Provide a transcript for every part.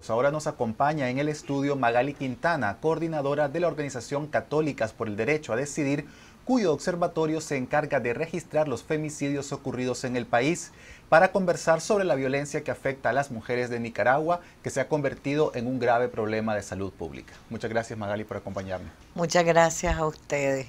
Pues ahora nos acompaña en el estudio Magali Quintana, coordinadora de la organización Católicas por el Derecho a Decidir, cuyo observatorio se encarga de registrar los femicidios ocurridos en el país, para conversar sobre la violencia que afecta a las mujeres de Nicaragua, que se ha convertido en un grave problema de salud pública. Muchas gracias Magali por acompañarme. Muchas gracias a ustedes.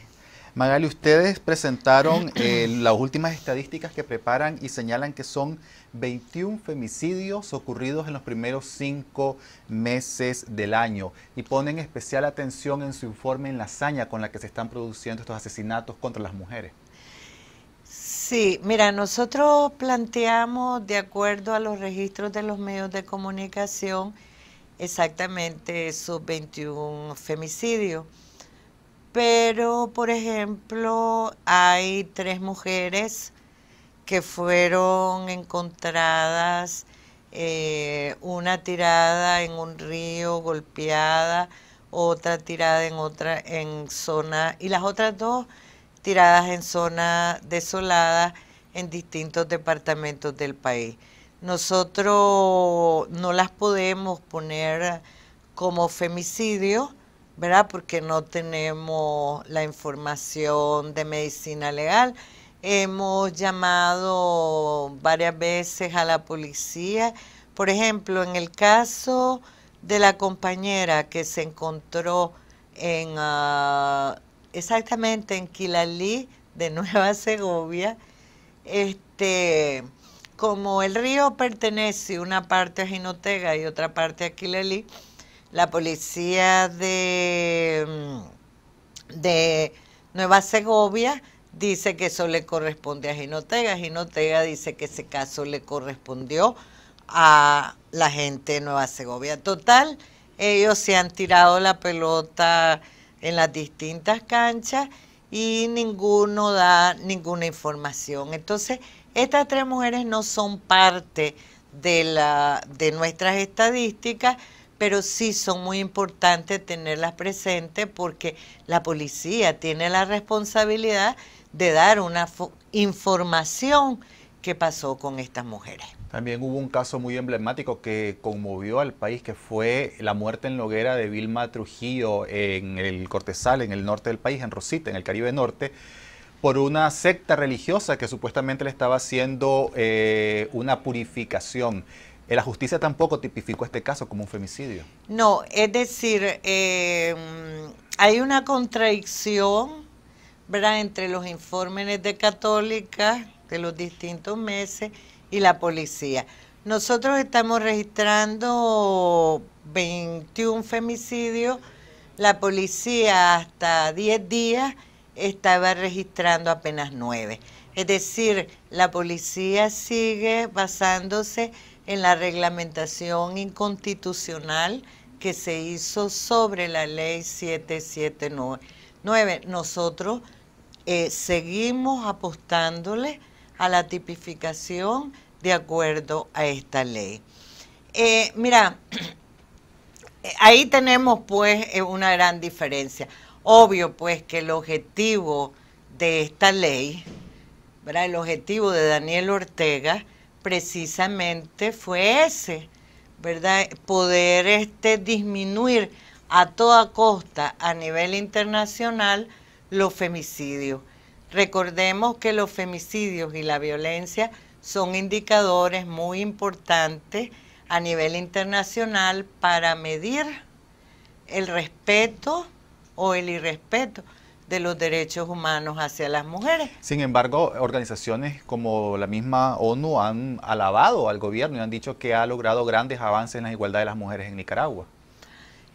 Magali, ustedes presentaron eh, las últimas estadísticas que preparan y señalan que son 21 femicidios ocurridos en los primeros cinco meses del año y ponen especial atención en su informe en la hazaña con la que se están produciendo estos asesinatos contra las mujeres. Sí, mira, nosotros planteamos de acuerdo a los registros de los medios de comunicación exactamente esos 21 femicidios. Pero, por ejemplo, hay tres mujeres que fueron encontradas, eh, una tirada en un río, golpeada, otra tirada en otra, en zona, y las otras dos tiradas en zona desolada en distintos departamentos del país. Nosotros no las podemos poner como femicidio ¿verdad? Porque no tenemos la información de medicina legal. Hemos llamado varias veces a la policía. Por ejemplo, en el caso de la compañera que se encontró en ah, exactamente en Quilalí de Nueva Segovia, este, como el río pertenece una parte a Jinotega y otra parte a Quilalí, la policía de, mm, de Nueva Segovia dice que eso le corresponde a Ginotega. Ginotega dice que ese caso le correspondió a la gente de Nueva Segovia. Total, ellos se han tirado la pelota en las distintas canchas y ninguno da ninguna información. Entonces, estas tres mujeres no son parte de nuestras estadísticas pero sí son muy importantes tenerlas presentes porque la policía tiene la responsabilidad de dar una información que pasó con estas mujeres. También hubo un caso muy emblemático que conmovió al país, que fue la muerte en hoguera de Vilma Trujillo en el Cortesal, en el norte del país, en Rosita, en el Caribe Norte, por una secta religiosa que supuestamente le estaba haciendo eh, una purificación. Eh, la justicia tampoco tipificó este caso como un femicidio. No, es decir, eh, hay una contradicción entre los informes de Católica de los distintos meses y la policía. Nosotros estamos registrando 21 femicidios, la policía hasta 10 días estaba registrando apenas 9. Es decir, la policía sigue basándose en la reglamentación inconstitucional que se hizo sobre la ley 779. Nosotros eh, seguimos apostándole a la tipificación de acuerdo a esta ley. Eh, mira, ahí tenemos pues eh, una gran diferencia. Obvio pues que el objetivo de esta ley, el objetivo de Daniel Ortega, precisamente fue ese, ¿verdad? Poder este, disminuir a toda costa a nivel internacional los femicidios. Recordemos que los femicidios y la violencia son indicadores muy importantes a nivel internacional para medir el respeto o el irrespeto de los derechos humanos hacia las mujeres. Sin embargo, organizaciones como la misma ONU han alabado al gobierno y han dicho que ha logrado grandes avances en la igualdad de las mujeres en Nicaragua.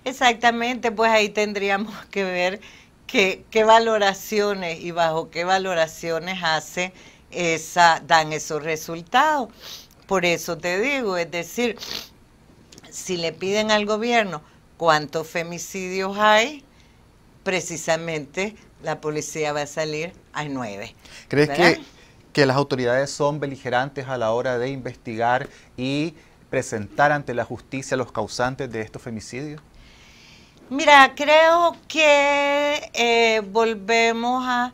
Exactamente, pues ahí tendríamos que ver qué, valoraciones y bajo qué valoraciones hace esa, dan esos resultados. Por eso te digo, es decir, si le piden al gobierno cuántos femicidios hay, precisamente la policía va a salir a 9. ¿Crees que, que las autoridades son beligerantes a la hora de investigar y presentar ante la justicia a los causantes de estos femicidios? Mira, creo que eh, volvemos a,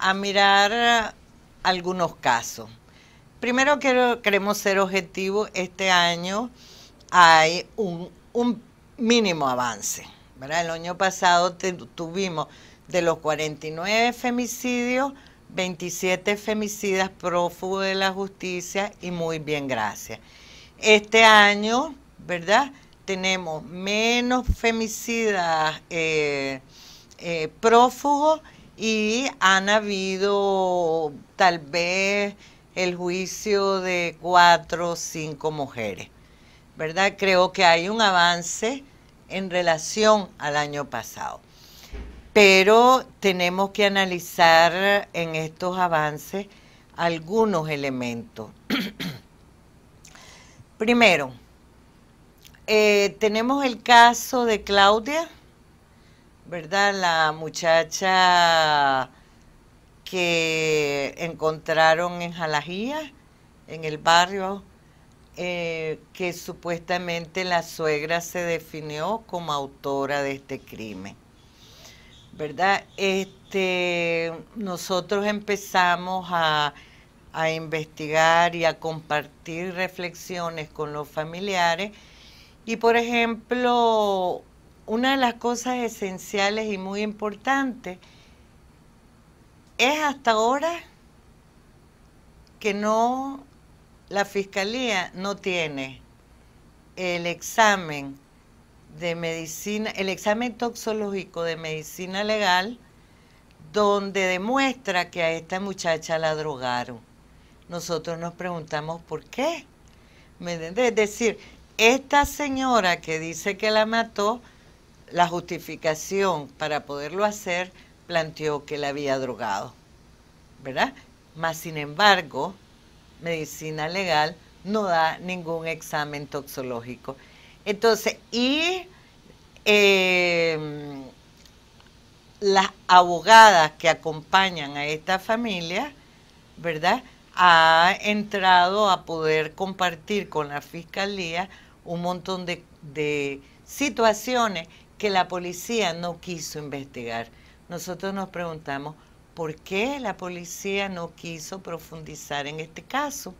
a, mirar algunos casos. Primero que queremos ser objetivos, este año hay un, un mínimo avance el año pasado tuvimos de los 49 femicidios, 27 femicidas prófugos de la justicia y muy bien, gracias. Este año, ¿verdad? Tenemos menos femicidas eh, eh, prófugos y han habido tal vez el juicio de cuatro o cinco mujeres, ¿verdad? Creo que hay un avance en relación al año pasado. Pero tenemos que analizar en estos avances algunos elementos. Primero, eh, tenemos el caso de Claudia, ¿verdad? La muchacha que encontraron en Jalajía, en el barrio eh, que supuestamente la suegra se definió como autora de este crimen. ¿Verdad? Este, nosotros empezamos a, a investigar y a compartir reflexiones con los familiares. Y por ejemplo, una de las cosas esenciales y muy importantes es hasta ahora que no la fiscalía no tiene el examen de medicina, el examen toxológico de medicina legal, donde demuestra que a esta muchacha la drogaron. Nosotros nos preguntamos por qué. Es decir, esta señora que dice que la mató, la justificación para poderlo hacer planteó que la había drogado, ¿verdad? Más sin embargo, medicina legal no da ningún examen toxológico. Entonces, y em, las abogadas que acompañan a esta familia, ¿verdad? Ha entrado a poder compartir con la fiscalía un montón de situaciones que la policía no quiso investigar. Nosotros nos preguntamos, por qué la policía no quiso profundizar en este caso.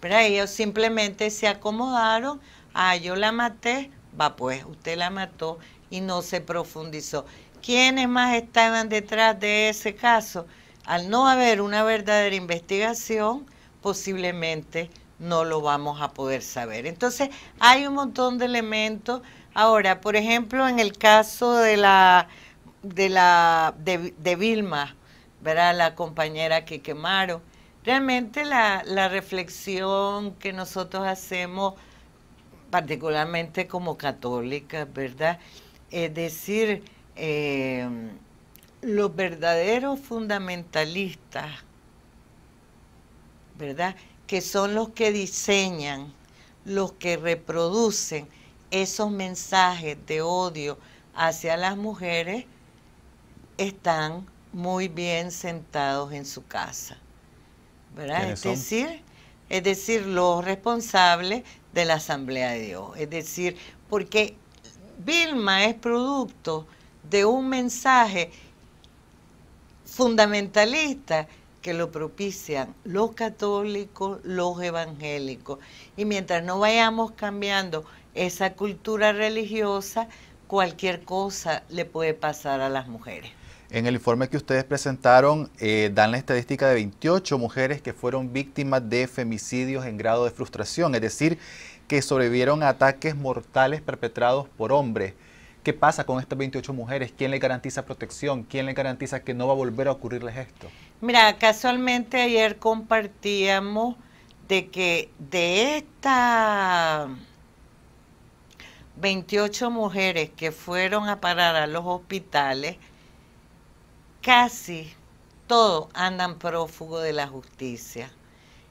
Pero ellos simplemente se acomodaron, ah, yo la maté, va pues, usted la mató y no se profundizó. ¿Quiénes más estaban detrás de ese caso? Al no haber una verdadera investigación, posiblemente no lo vamos a poder saber. Entonces, hay un montón de elementos. Ahora, por ejemplo, en el caso de la de la de Vilma, ¿verdad? La compañera que quemaron. Realmente la, reflexión que nosotros hacemos, particularmente como católicas, ¿verdad? Es decir, em, los verdaderos fundamentalistas, ¿verdad? Que son los que diseñan, los que reproducen esos mensajes de odio hacia las mujeres, están muy bien sentados en su casa. Es decir, es decir, los responsables de la Asamblea de Dios. Es decir, porque Vilma es producto de un mensaje fundamentalista que lo propician los católicos, los evangélicos. Y mientras no vayamos cambiando esa cultura religiosa, cualquier cosa le puede pasar a las mujeres. En el informe que ustedes presentaron eh, dan la estadística de 28 mujeres que fueron víctimas de femicidios en grado de frustración, es decir, que sobrevivieron a ataques mortales perpetrados por hombres. ¿Qué pasa con estas 28 mujeres? ¿Quién les garantiza protección? ¿Quién les garantiza que no va a volver a ocurrirles esto? Mira, casualmente ayer compartíamos de que de esta 28 mujeres que fueron a parar a los hospitales, casi todos andan prófugo de la justicia.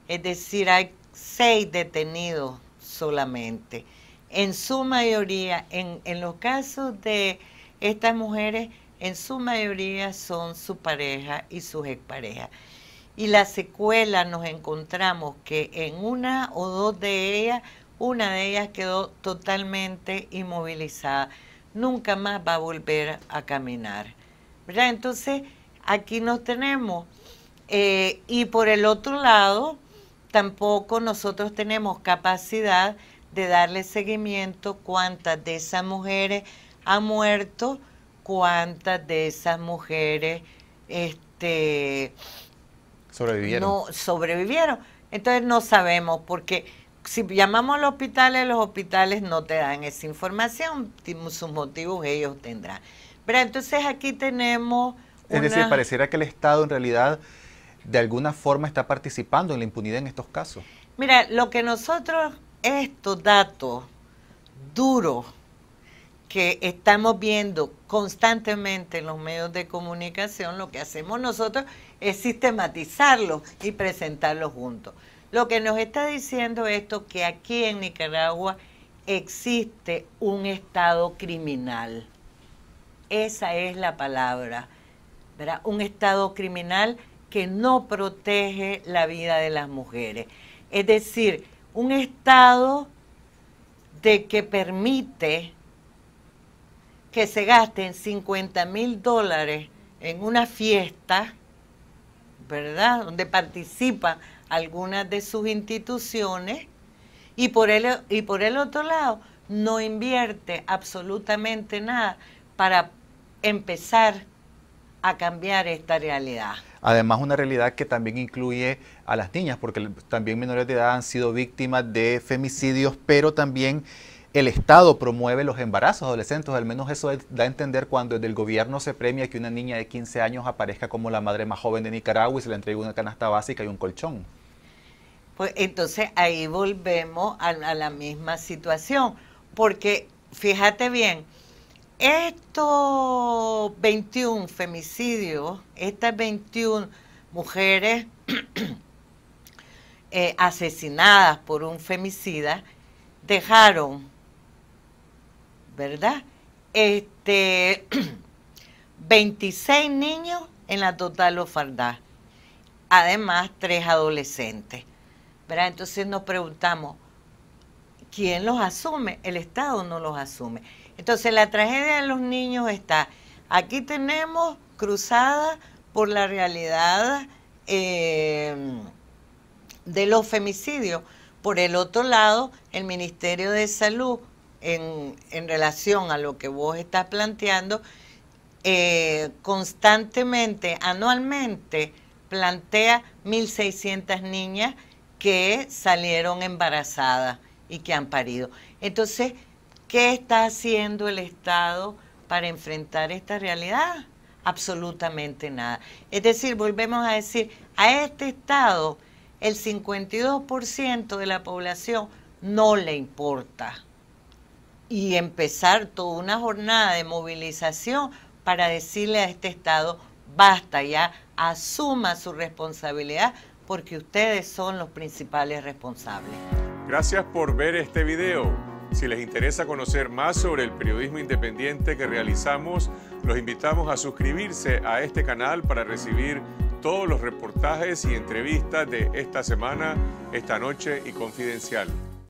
Es decir, hay seis detenidos solamente. En su mayoría, en, en los casos de estas mujeres, en su mayoría son su pareja y sus exparejas. Y la secuela nos encontramos que en una o dos de ellas una de ellas quedó totalmente inmovilizada. Nunca más va a volver a caminar. Entonces, aquí nos tenemos. Eh, y por el otro lado, tampoco nosotros tenemos capacidad de darle seguimiento cuántas de esas mujeres han muerto, cuántas de esas mujeres este, sobrevivieron. No sobrevivieron. Entonces no sabemos porque si llamamos a los hospitales, los hospitales no te dan esa información, sus motivos ellos tendrán. Pero entonces aquí tenemos... Una... Es decir, pareciera que el Estado en realidad de alguna forma está participando en la impunidad en estos casos. Mira, lo que nosotros, estos datos duros que estamos viendo constantemente en los medios de comunicación, lo que hacemos nosotros es sistematizarlos y presentarlos juntos. Lo que nos está diciendo esto que aquí en Nicaragua existe un Estado criminal. Esa es la palabra, ¿verdad? Un Estado criminal que no protege la vida de las mujeres. Es decir, un Estado de que permite que se gasten 50 mil dólares en una fiesta, ¿verdad? Donde participan algunas de sus instituciones y por el, y por el otro lado no invierte absolutamente nada para empezar a cambiar esta realidad. Además, una realidad que también incluye a las niñas, porque también menores de edad han sido víctimas de femicidios, pero también el Estado promueve los embarazos adolescentes, al menos eso da a entender cuando desde el gobierno se premia que una niña de 15 años aparezca como la madre más joven de Nicaragua y se le entrega una canasta básica y un colchón. Pues entonces ahí volvemos a, la misma situación, porque fíjate bien, estos 21 femicidios, estas 21 mujeres eh, asesinadas por un femicida, dejaron, ¿verdad? Este, 26 niños en la total ofaldad además tres adolescentes. Entonces nos preguntamos, ¿quién los asume? El Estado no los asume. Entonces la tragedia de los niños está, aquí tenemos cruzada por la realidad eh, de los femicidios. Por el otro lado, el Ministerio de Salud, en, relación a lo que vos estás planteando, eh, constantemente, anualmente, plantea 1.600 niñas que salieron embarazadas y que han parido. Entonces, ¿qué está haciendo el Estado para enfrentar esta realidad? Absolutamente nada. Es decir, volvemos a decir, a este Estado el 52% de la población no le importa. Y empezar toda una jornada de movilización para decirle a este Estado, basta ya, asuma su responsabilidad porque ustedes son los principales responsables. Gracias por ver este video. Si les interesa conocer más sobre el periodismo independiente que realizamos, los invitamos a suscribirse a este canal para recibir todos los reportajes y entrevistas de esta semana, esta noche y confidencial.